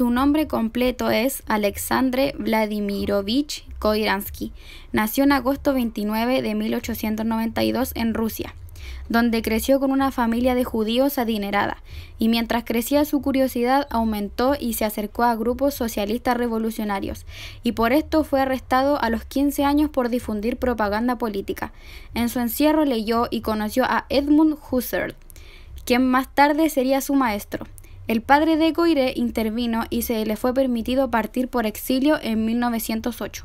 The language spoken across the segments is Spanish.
Su nombre completo es Alexandre Vladimirovich Koiransky. Nació en agosto 29 de 1892 en Rusia, donde creció con una familia de judíos adinerada, y mientras crecía su curiosidad aumentó y se acercó a grupos socialistas revolucionarios, y por esto fue arrestado a los 15 años por difundir propaganda política. En su encierro leyó y conoció a Edmund Husserl, quien más tarde sería su maestro. El padre de Goiré intervino y se le fue permitido partir por exilio en 1908,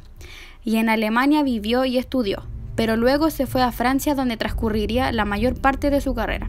y en Alemania vivió y estudió, pero luego se fue a Francia donde transcurriría la mayor parte de su carrera.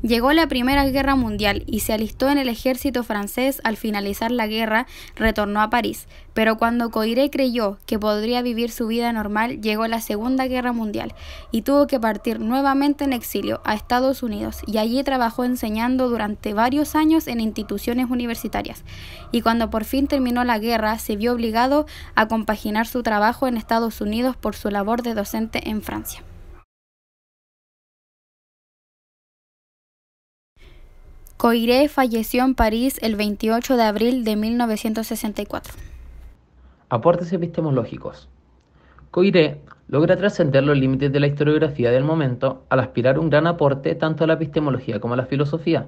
Llegó la Primera Guerra Mundial y se alistó en el ejército francés. Al finalizar la guerra, retornó a París. Pero cuando Coiré creyó que podría vivir su vida normal, llegó la Segunda Guerra Mundial y tuvo que partir nuevamente en exilio a Estados Unidos y allí trabajó enseñando durante varios años en instituciones universitarias. Y cuando por fin terminó la guerra, se vio obligado a compaginar su trabajo en Estados Unidos por su labor de docente en Francia. Coiré falleció en París el 28 de abril de 1964. Aportes epistemológicos. Coiré logra trascender los límites de la historiografía del momento al aspirar un gran aporte tanto a la epistemología como a la filosofía.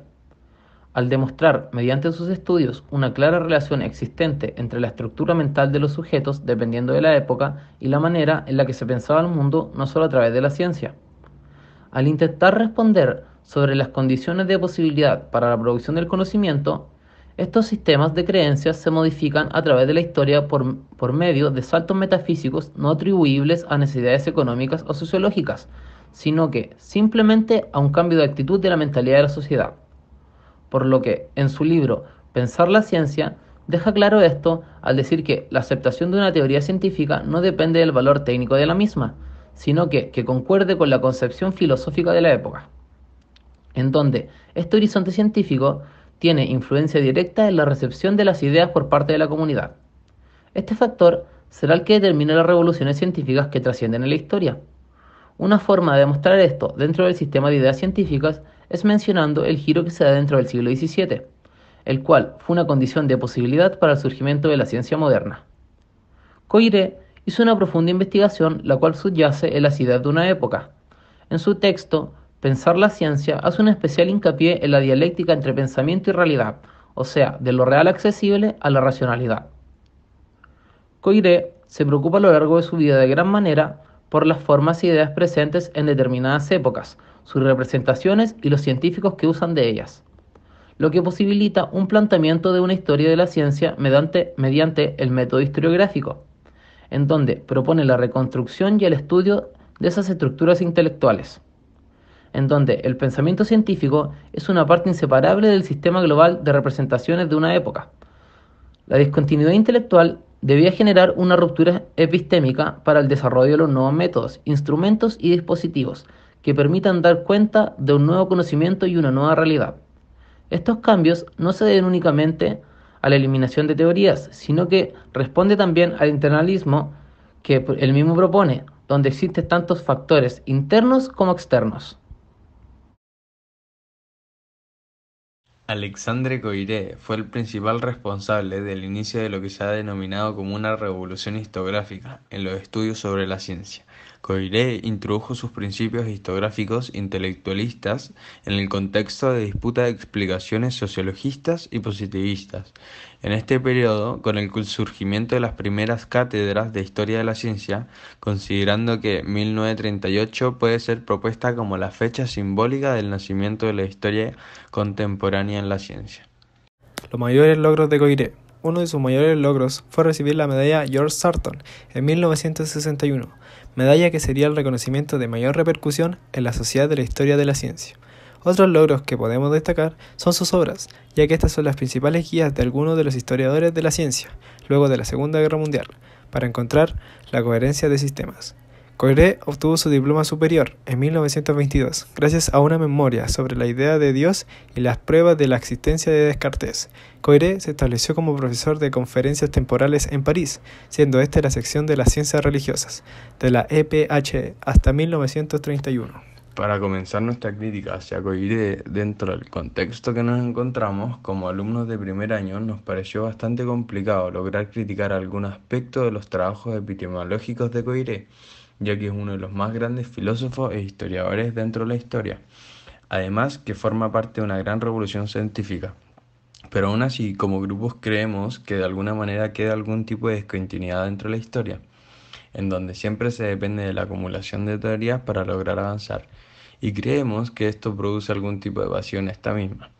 Al demostrar, mediante sus estudios, una clara relación existente entre la estructura mental de los sujetos dependiendo de la época y la manera en la que se pensaba el mundo no solo a través de la ciencia. Al intentar responder sobre las condiciones de posibilidad para la producción del conocimiento, estos sistemas de creencias se modifican a través de la historia por, medio de saltos metafísicos no atribuibles a necesidades económicas o sociológicas, sino que simplemente a un cambio de actitud de la mentalidad de la sociedad. Por lo que, en su libro Pensar la ciencia, deja claro esto al decir que la aceptación de una teoría científica no depende del valor técnico de la misma, sino que, que concuerde con la concepción filosófica de la época en donde este horizonte científico tiene influencia directa en la recepción de las ideas por parte de la comunidad. Este factor será el que determina las revoluciones científicas que trascienden en la historia. Una forma de demostrar esto dentro del sistema de ideas científicas es mencionando el giro que se da dentro del siglo XVII, el cual fue una condición de posibilidad para el surgimiento de la ciencia moderna. Coiré hizo una profunda investigación la cual subyace en las ideas de una época. En su texto, Pensar la ciencia hace un especial hincapié en la dialéctica entre pensamiento y realidad, o sea, de lo real accesible a la racionalidad. Coiré se preocupa a lo largo de su vida de gran manera por las formas y ideas presentes en determinadas épocas, sus representaciones y los científicos que usan de ellas, lo que posibilita un planteamiento de una historia de la ciencia mediante, mediante el método historiográfico, en donde propone la reconstrucción y el estudio de esas estructuras intelectuales en donde el pensamiento científico es una parte inseparable del sistema global de representaciones de una época. La discontinuidad intelectual debía generar una ruptura epistémica para el desarrollo de los nuevos métodos, instrumentos y dispositivos que permitan dar cuenta de un nuevo conocimiento y una nueva realidad. Estos cambios no se deben únicamente a la eliminación de teorías, sino que responde también al internalismo que el mismo propone, donde existen tantos factores internos como externos. Alexandre Coiré fue el principal responsable del inicio de lo que se ha denominado como una revolución histográfica en los estudios sobre la ciencia. Coiré introdujo sus principios histográficos intelectualistas en el contexto de disputa de explicaciones sociologistas y positivistas. En este periodo, con el surgimiento de las primeras cátedras de historia de la ciencia, considerando que 1938 puede ser propuesta como la fecha simbólica del nacimiento de la historia contemporánea en la ciencia. Los mayores logros de Coiré. Uno de sus mayores logros fue recibir la medalla George Sarton en 1961, medalla que sería el reconocimiento de mayor repercusión en la sociedad de la historia de la ciencia. Otros logros que podemos destacar son sus obras, ya que estas son las principales guías de algunos de los historiadores de la ciencia, luego de la Segunda Guerra Mundial, para encontrar la coherencia de sistemas. Coiré obtuvo su diploma superior en 1922 gracias a una memoria sobre la idea de Dios y las pruebas de la existencia de Descartes. Coiré se estableció como profesor de conferencias temporales en París, siendo esta la sección de las ciencias religiosas, de la EPH e, hasta 1931. Para comenzar nuestra crítica hacia Coiré, dentro del contexto que nos encontramos, como alumnos de primer año nos pareció bastante complicado lograr criticar algún aspecto de los trabajos epistemológicos de Coiré, ya que es uno de los más grandes filósofos e historiadores dentro de la historia, además que forma parte de una gran revolución científica. Pero aún así, como grupos creemos que de alguna manera queda algún tipo de descontinuidad dentro de la historia en donde siempre se depende de la acumulación de teorías para lograr avanzar y creemos que esto produce algún tipo de evasión en esta misma.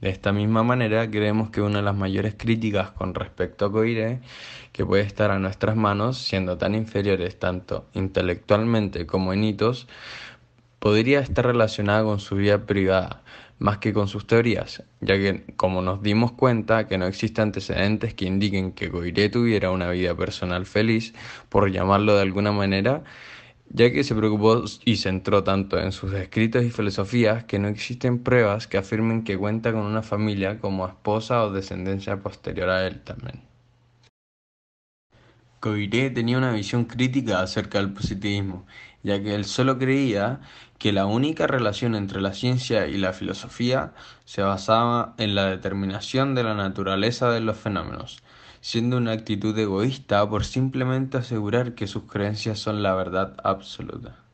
De esta misma manera, creemos que una de las mayores críticas con respecto a Coiré que puede estar a nuestras manos, siendo tan inferiores tanto intelectualmente como en hitos, podría estar relacionada con su vida privada, más que con sus teorías, ya que, como nos dimos cuenta, que no existen antecedentes que indiquen que Coiré tuviera una vida personal feliz, por llamarlo de alguna manera, ya que se preocupó y centró tanto en sus escritos y filosofías que no existen pruebas que afirmen que cuenta con una familia como esposa o descendencia posterior a él también. Coiré tenía una visión crítica acerca del positivismo, ya que él solo creía que la única relación entre la ciencia y la filosofía se basaba en la determinación de la naturaleza de los fenómenos, siendo una actitud egoísta por simplemente asegurar que sus creencias son la verdad absoluta.